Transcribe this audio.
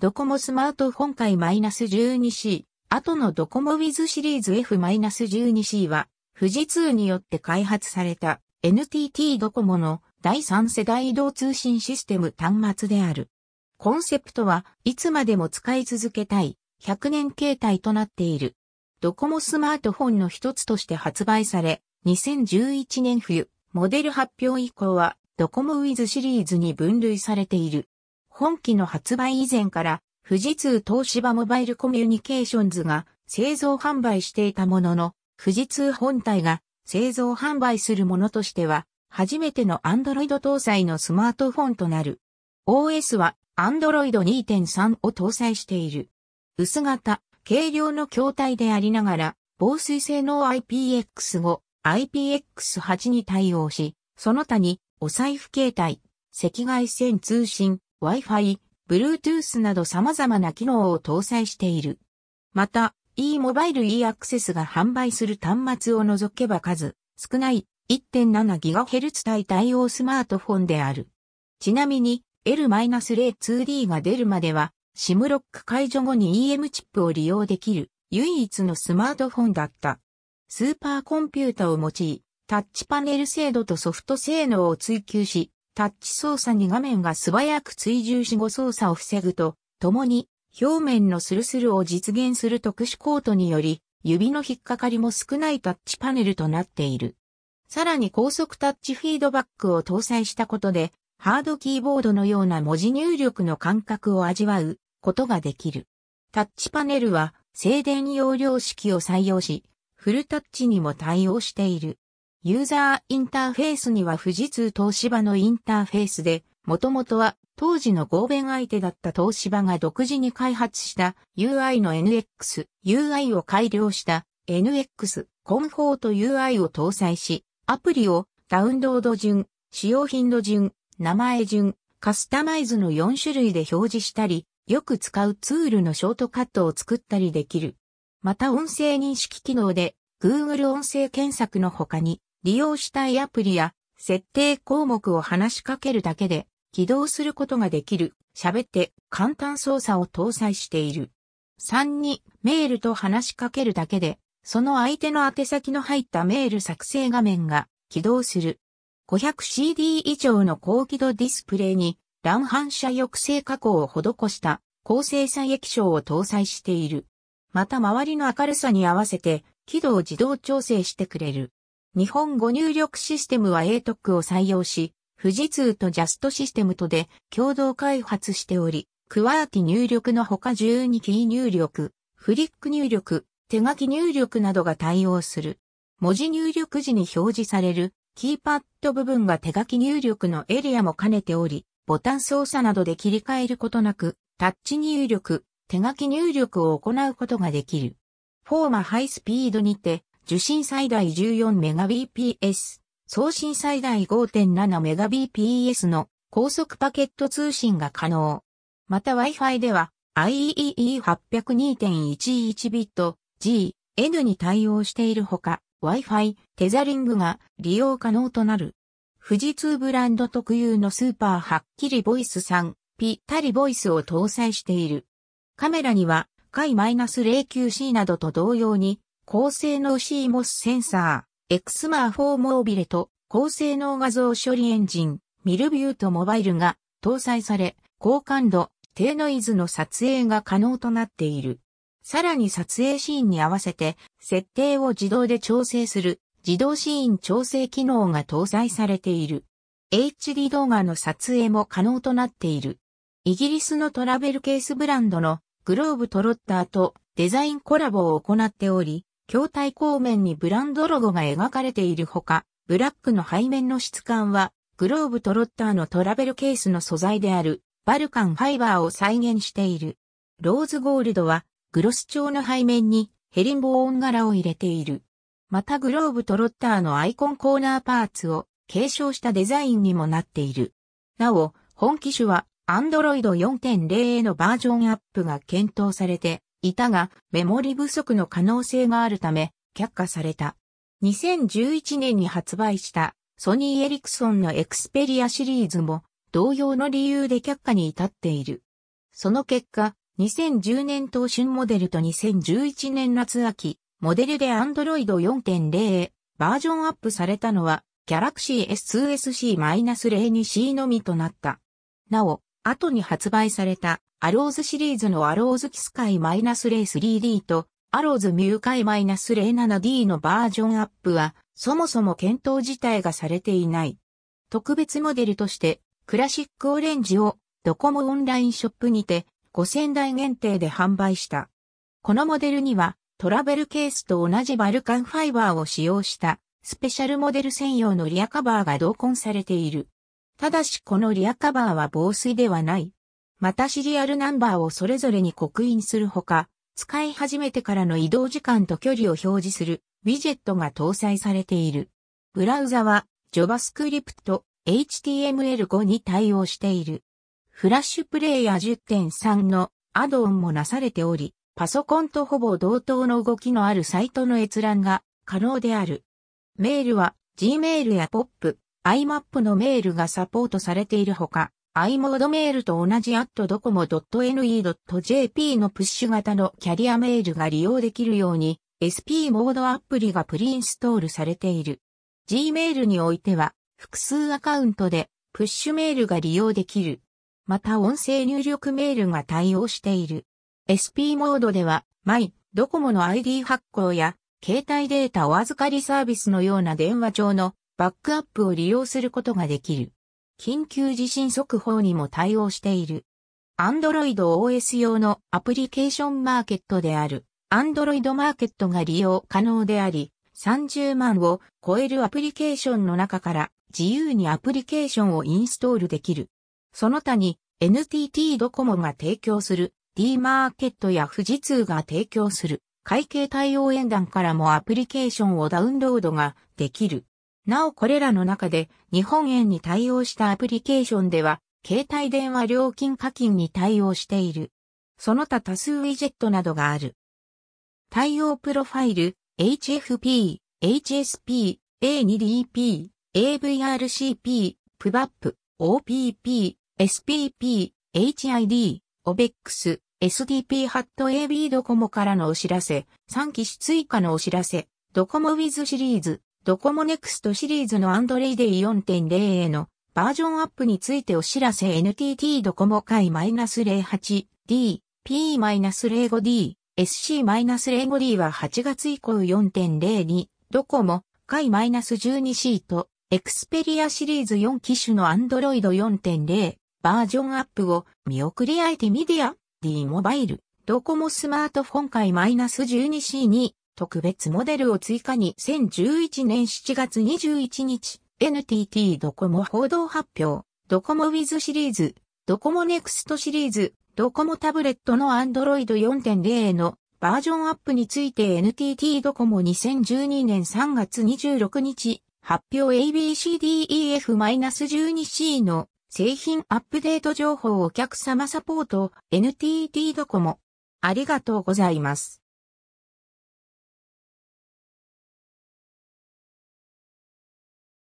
ドコモスマートフォン界 -12C、後のドコモウィズシリーズ F-12C は、富士通によって開発された NTT ドコモの第三世代移動通信システム端末である。コンセプトはいつまでも使い続けたい100年形態となっている。ドコモスマートフォンの一つとして発売され、2011年冬、モデル発表以降はドコモウィズシリーズに分類されている。本機の発売以前から、富士通東芝モバイルコミュニケーションズが製造販売していたものの、富士通本体が製造販売するものとしては、初めての Android 搭載のスマートフォンとなる。OS は Android 2.3を搭載している。薄型、軽量の筐体でありながら、防水性能 IPX5、IPX8 に対応し、その他に、お財布携帯、赤外線通信、Wi-Fi、Bluetooth など様々な機能を搭載している。また、e モバイル e アクセスが販売する端末を除けば数少ない 1.7GHz 対対応スマートフォンである。ちなみに L-02D が出るまでは SIM ロック解除後に EM チップを利用できる唯一のスマートフォンだった。スーパーコンピュータを用い、タッチパネル精度とソフト性能を追求し、タッチ操作に画面が素早く追従し誤操作を防ぐと、共に表面のスルスルを実現する特殊コートにより、指の引っかかりも少ないタッチパネルとなっている。さらに高速タッチフィードバックを搭載したことで、ハードキーボードのような文字入力の感覚を味わうことができる。タッチパネルは静電容量式を採用し、フルタッチにも対応している。ユーザーインターフェースには富士通東芝のインターフェースで、もともとは当時の合弁相手だった東芝が独自に開発した UI の NX、UI を改良した NX コンフォート UI を搭載し、アプリをダウンロード順、使用頻度順、名前順、カスタマイズの4種類で表示したり、よく使うツールのショートカットを作ったりできる。また音声認識機能で Google 音声検索の他に利用したいアプリや設定項目を話しかけるだけで起動することができる喋って簡単操作を搭載している。3にメールと話しかけるだけでその相手の宛先の入ったメール作成画面が起動する。500CD 以上の高輝度ディスプレイに乱反射抑制加工を施した高精細液晶を搭載している。また周りの明るさに合わせて輝度を自動調整してくれる。日本語入力システムは ATOC を採用し、富士通とジャストシステムとで共同開発しており、クワーティ入力のほか12キー入力、フリック入力、手書き入力などが対応する。文字入力時に表示されるキーパッド部分が手書き入力のエリアも兼ねており、ボタン操作などで切り替えることなく、タッチ入力、手書き入力を行うことができる。フォーマハイスピードにて、受信最大 14Mbps、送信最大 5.7Mbps の高速パケット通信が可能。また Wi-Fi では IEEE802.11 ビット G、N に対応しているほか、Wi-Fi、テザリングが利用可能となる。富士通ブランド特有のスーパーはっきりボイス3、ぴったりボイスを搭載している。カメラには、回 -09C などと同様に、高性能 CMOS センサー、エクスマー4モービレと高性能画像処理エンジン、ミルビューとモバイルが搭載され、高感度、低ノイズの撮影が可能となっている。さらに撮影シーンに合わせて、設定を自動で調整する、自動シーン調整機能が搭載されている。HD 動画の撮影も可能となっている。イギリスのトラベルケースブランドのグローブトロッターとデザインコラボを行っており、筐体後面にブランドロゴが描かれているほか、ブラックの背面の質感は、グローブとロッターのトラベルケースの素材である、バルカンファイバーを再現している。ローズゴールドは、グロス調の背面にヘリンボーン柄を入れている。またグローブとロッターのアイコンコーナーパーツを継承したデザインにもなっている。なお、本機種は Android 4.0へのバージョンアップが検討されていたが、メモリ不足の可能性があるため、却下された。2011年に発売したソニーエリクソンのエクスペリアシリーズも同様の理由で却下に至っている。その結果、2010年当春モデルと2011年夏秋、モデルで Android 4.0へバージョンアップされたのは Galaxy S2SC-02C のみとなった。なお、後に発売されたアローズシリーズのアローズキスカ界 -03D とアローズミューカ界 -07D のバージョンアップは、そもそも検討自体がされていない。特別モデルとして、クラシックオレンジをドコモオンラインショップにて5000台限定で販売した。このモデルにはトラベルケースと同じバルカンファイバーを使用したスペシャルモデル専用のリアカバーが同梱されている。ただしこのリアカバーは防水ではない。またシリアルナンバーをそれぞれに刻印するほか、使い始めてからの移動時間と距離を表示するウィジェットが搭載されている。ブラウザは JavaScript、HTML5 に対応している。フラッシュプレイヤー10.3のアドオンもなされており、パソコンとほぼ同等の動きのあるサイトの閲覧が可能である。メールは Gmail や POP、iMap のメールがサポートされているほか、i モードメールと同じアットドコモ .ne.jp のプッシュ型のキャリアメールが利用できるように SP モードアプリがプリインストールされている。Gmail においては複数アカウントでプッシュメールが利用できる。また音声入力メールが対応している。SP モードでは、マドコモの ID 発行や、携帯データお預かりサービスのような電話上のバックアップを利用することができる。緊急地震速報にも対応している。Android OS 用のアプリケーションマーケットである Android マーケットが利用可能であり、30万を超えるアプリケーションの中から自由にアプリケーションをインストールできる。その他に NTT ドコモが提供する D マーケットや富士通が提供する会計対応演談からもアプリケーションをダウンロードができる。なおこれらの中で日本円に対応したアプリケーションでは携帯電話料金課金に対応している。その他多数ウィジェットなどがある。対応プロファイル、HFP、HSP、A2DP、AVRCP、PVAP、OPP、SPP、HID、OBEX、SDP ハット AB ドコモからのお知らせ、3機種追加のお知らせ、ドコモウィズシリーズ、ドコモネクストシリーズの Android 4.0へのバージョンアップについてお知らせ NTT ドコモ会 -08D、P-05D、SC-05D は8月以降4.0にドコモ会 -12C とエクスペリアシリーズ4機種の Android 4.0バージョンアップを見送りあえてメディア D モバイルドコモスマートフォン会 -12C に特別モデルを追加に2011年7月21日、NTT ドコモ報道発表、ドコモウィズシリーズ、ドコモネクストシリーズ、ドコモタブレットの Android 4.0のバージョンアップについて NTT ドコモ2012年3月26日、発表 ABCDEF-12C の製品アップデート情報お客様サポート NTT ドコモ。ありがとうございます。